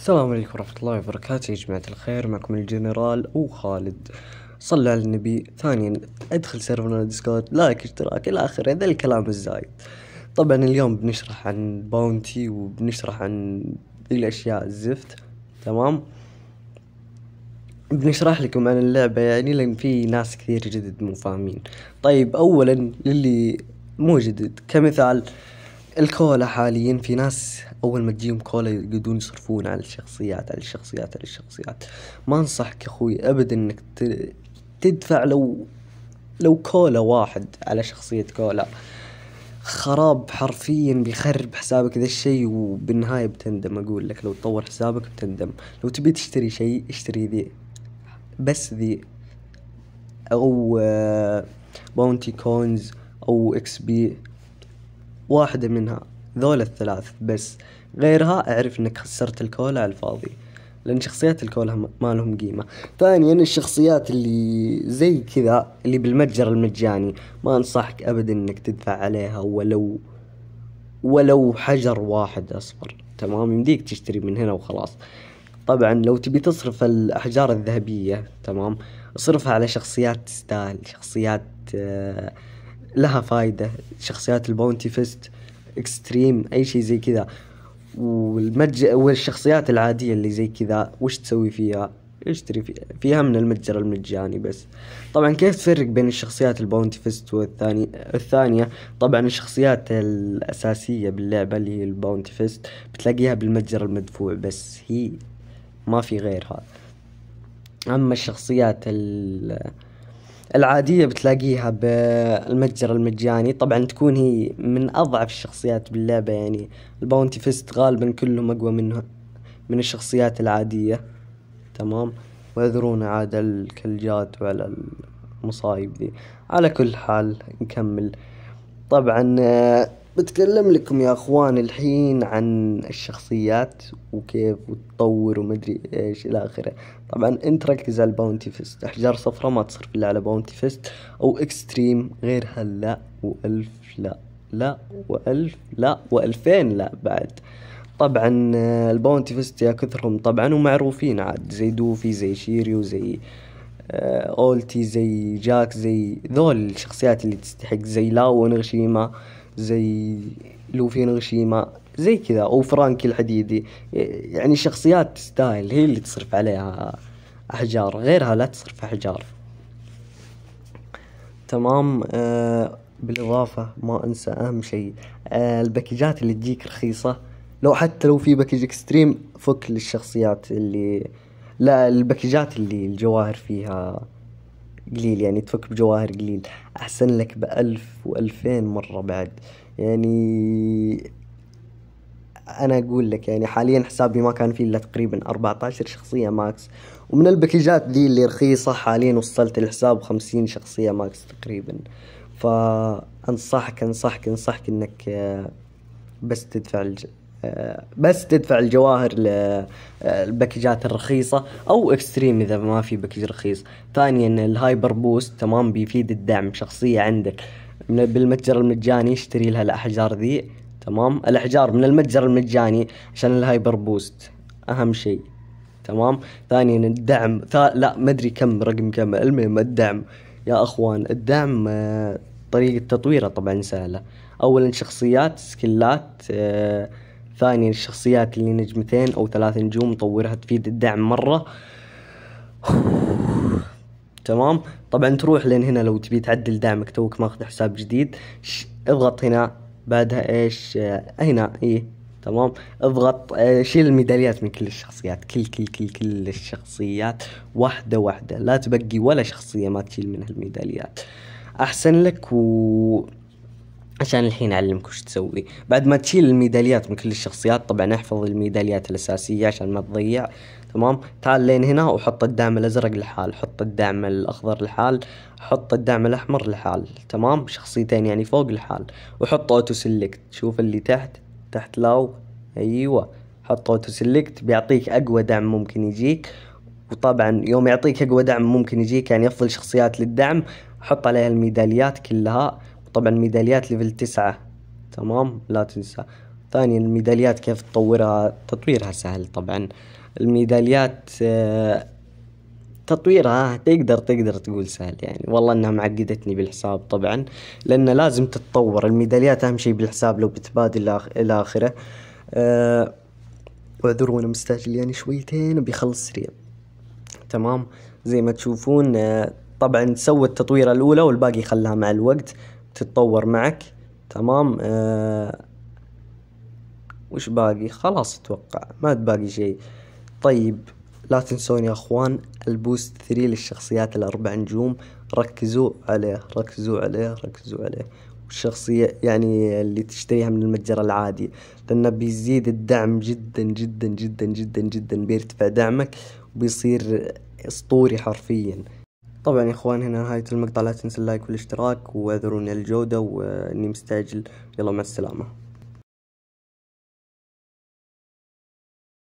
السلام عليكم ورحمة الله وبركاته يا جماعة الخير معكم الجنرال أو خالد صلى على النبي ثانيا ادخل سيرفرنا ديسكورد لايك اشتراك إلى آخره ذا الكلام الزايد طبعا اليوم بنشرح عن باونتي وبنشرح عن ذي الأشياء الزفت تمام بنشرح لكم عن اللعبة يعني لأن في ناس كثير جدد مو فاهمين طيب أولا للي مو جدد كمثال آه الكولا حاليا في ناس اول ما تجيهم كولا يقعدون يصرفون على الشخصيات على الشخصيات على الشخصيات ما انصحك اخوي ابدا انك تدفع لو لو كولا واحد على شخصية كولا خراب حرفيا بيخرب حسابك ذا الشيء وبالنهاية بتندم اقول لك لو تطور حسابك بتندم لو تبي تشتري شيء اشتري ذي بس ذي او باونتي آه، كوينز او اكس بي واحدة منها ذول الثلاث بس غيرها اعرف انك خسرت الكولا على الفاضي لان شخصيات الكولا ما لهم قيمة ثانيا الشخصيات اللي زي كذا اللي بالمتجر المجاني ما انصحك ابدا انك تدفع عليها ولو ولو حجر واحد اصفر تمام يمديك تشتري من هنا وخلاص طبعا لو تبي تصرف الاحجار الذهبية تمام اصرفها على شخصيات تستاهل شخصيات آه لها فايدة شخصيات الباونتي فيست اكستريم اي شيء زي كذا والمج والشخصيات العادية اللي زي كذا وش تسوي فيها اشتري فيها من المتجر المجاني بس طبعا كيف تفرق بين الشخصيات الباونتي فيست والثاني الثانية طبعا الشخصيات الأساسية باللعبة اللي هي الباونتي فيست بتلاقيها بالمتجر المدفوع بس هي ما في غيرها أما الشخصيات ال العادية بتلاقيها بالمتجر المجاني طبعا تكون هي من أضعف الشخصيات باللعبة يعني الباونتي فيست غالبا كلهم أقوى منها من الشخصيات العادية تمام واذرونا عاد الكلجات وعلى المصايب دي على كل حال نكمل طبعا بتكلم لكم يا اخوان الحين عن الشخصيات وكيف وتطور ومدري ايش الى اخره طبعا انت ركز على الباونتي فيست احجار صفراء ما تصرف الا على باونتي فيست او اكستريم غيرها لا والف لا لا والف لا والفين لا بعد طبعا آه، الباونتي فيست يا كثرهم طبعا ومعروفين عاد زي دوفي زي شيريو زي آه، اولتي زي جاك زي ذول الشخصيات اللي تستحق زي لاو ونغشيما زي لوفي نغشيما زي كذا او فرانكي الحديدي يعني شخصيات تستاهل هي اللي تصرف عليها احجار غيرها لا تصرف احجار تمام آه بالاضافه ما انسى اهم شيء آه الباكجات اللي تجيك رخيصه لو حتى لو في باكج اكستريم فك للشخصيات اللي لا الباكجات اللي الجواهر فيها قليل يعني تفك بجواهر قليل أحسن لك بألف وألفين مرة بعد يعني أنا أقول لك يعني حاليا حسابي ما كان فيه إلا تقريبا 14 شخصية ماكس ومن الباكيجات دي اللي رخيصة حاليا وصلت الحساب 50 شخصية ماكس تقريبا فأنصحك أنصحك أنصحك إنك آه، بس تدفع آه، بس تدفع الجواهر للباكجات آه، الرخيصة أو إكستريم إذا ما في باكج رخيص ثانيا الهايبر بوست تمام بيفيد الدعم شخصية عندك بالمتجر المجاني اشتري لها الأحجار ذي تمام الأحجار من المتجر المجاني عشان الهايبر بوست أهم شيء تمام ثانيا الدعم ثا... لا مدري كم رقم كم المهم الدعم يا أخوان الدعم آه، طريقة تطويره طبعا سهلة أولا شخصيات سكلات أه ثانيا الشخصيات اللي نجمتين او ثلاث نجوم طورها تفيد الدعم مره تمام طبعا تروح لين هنا لو تبي تعدل دعمك توك ماخذ حساب جديد اضغط هنا بعدها ايش آه هنا ايه تمام اضغط آه شيل الميداليات من كل الشخصيات كل كل كل كل الشخصيات واحده واحده لا تبقي ولا شخصيه ما تشيل منها الميداليات احسن لك و عشان الحين اعلمك وش تسوي بعد ما تشيل الميداليات من كل الشخصيات طبعا احفظ الميداليات الاساسيه عشان ما تضيع تمام تعال لين هنا وحط الدعم الازرق لحال حط الدعم الاخضر لحال حط الدعم الاحمر لحال تمام شخصيتين يعني فوق لحال وحط اوتو سيلكت شوف اللي تحت تحت لاو ايوه حط اوتو سيلكت بيعطيك اقوى دعم ممكن يجيك وطبعا يوم يعطيك اقوى دعم ممكن يجيك يعني افضل شخصيات للدعم حط عليها الميداليات كلها طبعا ميداليات ليفل تسعة تمام لا تنسى ثانيا الميداليات كيف تطورها تطويرها سهل طبعا الميداليات آه، تطويرها تقدر تقدر تقول سهل يعني والله انها معقدتني بالحساب طبعا لان لازم تتطور الميداليات اهم شيء بالحساب لو بتبادل الى اخره أه واعذروني مستعجل يعني شويتين وبيخلص سريع تمام زي ما تشوفون آه، طبعا سوى التطويرة الاولى والباقي خلاها مع الوقت تتطور معك تمام آه وش باقي خلاص اتوقع ما باقي شيء طيب لا تنسون يا اخوان البوست 3 للشخصيات الاربع نجوم ركزوا عليه ركزوا عليه ركزوا عليه والشخصية يعني اللي تشتريها من المتجر العادي لأنه بيزيد الدعم جدا جدا جدا جدا جدا بيرتفع دعمك وبيصير اسطوري حرفيا طبعا يا اخوان هنا نهاية المقطع لا تنسى اللايك والاشتراك واعذرونا الجودة واني مستعجل يلا مع السلامة